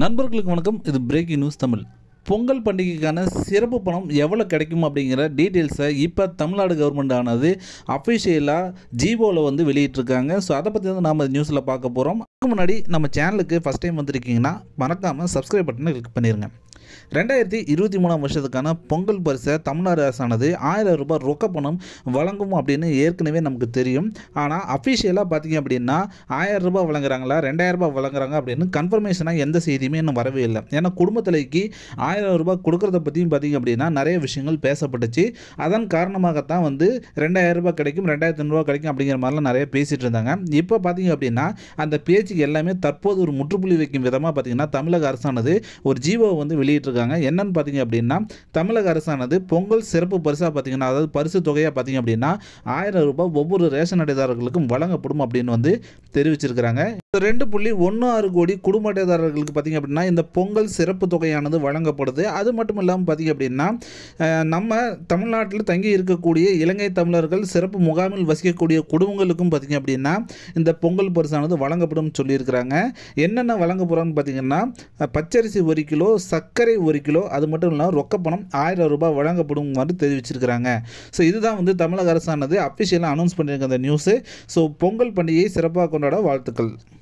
நண்பர்களுக்கு வணக்கம் இது பிரேக்கிங் நியூஸ் தமிழ் பொங்கல் பண்டிகைக்கான சிறப்பு பணம் எவ்வளோ கிடைக்கும் அப்படிங்கிற டீட்டெயில்ஸை இப்போ தமிழ்நாடு கவர்மெண்ட் ஆனது அஃபிஷியலாக ஜிஓவில் வந்து வெளியிட்ருக்காங்க ஸோ அதை பற்றி வந்து நாம் நியூஸில் பார்க்க போகிறோம் அதுக்கு முன்னாடி நம்ம சேனலுக்கு ஃபஸ்ட் டைம் வந்திருக்கீங்கன்னா மறக்காமல் சப்ஸ்கிரைப் பட்டனை கிளிக் பண்ணிடுங்க ரெண்டாயிரத்தி இருபத்தி மூணாம் வருஷத்துக்கான பொங்கல் பரிசை தமிழ்நாடு அரசானது ஆயிரம் ரூபாய் ரொக்க பணம் வழங்கும் அப்படின்னு ஏற்கனவே நமக்கு தெரியும் ஆனால் அஃபிஷியலாக பார்த்தீங்க அப்படின்னா ஆயிரம் ரூபாய் வழங்குறாங்களா ரெண்டாயிரம் ரூபாய் வழங்குறாங்க அப்படின்னு கன்ஃபர்மேஷனாக எந்த செய்தியுமே இன்னும் வரவே இல்லை ஏன்னா குடும்பத்தலைக்கு ஆயிரம் ரூபாய் கொடுக்குறத பற்றியும் பார்த்தீங்க அப்படின்னா நிறைய விஷயங்கள் பேசப்பட்டுச்சு அதன் காரணமாகத்தான் வந்து ரெண்டாயிரம் ரூபாய் கிடைக்கும் ரெண்டாயிரத்தி ஐநூறுரூவா கிடைக்கும் அப்படிங்கிற மாதிரிலாம் நிறைய பேசிகிட்டு இருந்தாங்க இப்போ பார்த்தீங்க அப்படின்னா அந்த பேச்சுக்கு எல்லாமே தற்போது ஒரு முற்றுப்புள்ளி வைக்கும் விதமாக பார்த்தீங்கன்னா தமிழக அரசானது ஒரு ஜீவோ வந்து வெளியே வெளியிட்டிருக்காங்க என்னன்னு பார்த்தீங்க அப்படின்னா தமிழக அரசானது பொங்கல் சிறப்பு பரிசாக பார்த்தீங்கன்னா அதாவது பரிசு தொகையாக பார்த்தீங்க அப்படின்னா ஆயிரம் ரூபாய் ஒவ்வொரு ரேஷன் அடைதாரர்களுக்கும் வழங்கப்படும் அப்படின்னு வந்து தெரிவிச்சிருக்கிறாங்க ரெண்டு புள்ளி ஒன்று ஆறு கோடி குடும்ப அட்டைதாரர்களுக்கு பார்த்திங்க அப்படின்னா இந்த பொங்கல் சிறப்பு தொகையானது வழங்கப்படுது அது மட்டும் இல்லாமல் பார்த்திங்க அப்படின்னா நம்ம தமிழ்நாட்டில் தங்கி இருக்கக்கூடிய இலங்கை தமிழர்கள் சிறப்பு முகாமில் வசிக்கக்கூடிய குடும்பங்களுக்கும் பார்த்திங்க அப்படின்னா இந்த பொங்கல் பரிசானது வழங்கப்படும் சொல்லியிருக்கிறாங்க என்னென்ன வழங்க போகிறான்னு பார்த்திங்கன்னா பச்சரிசி ஒரு கிலோ சர்க்கரை ஒரு கிலோ அது மட்டும் இல்லாமல் ரொக்கப்பணம் ஆயிரம் ரூபாய் வழங்கப்படும் மாதிரி தெரிவிச்சிருக்கிறாங்க ஸோ இதுதான் வந்து தமிழக அரசானது அஃபிஷியலாக அனௌன்ஸ் பண்ணியிருக்க அந்த நியூஸு ஸோ பொங்கல் பண்டிகையை சிறப்பாக கொண்டாட வாழ்த்துக்கள்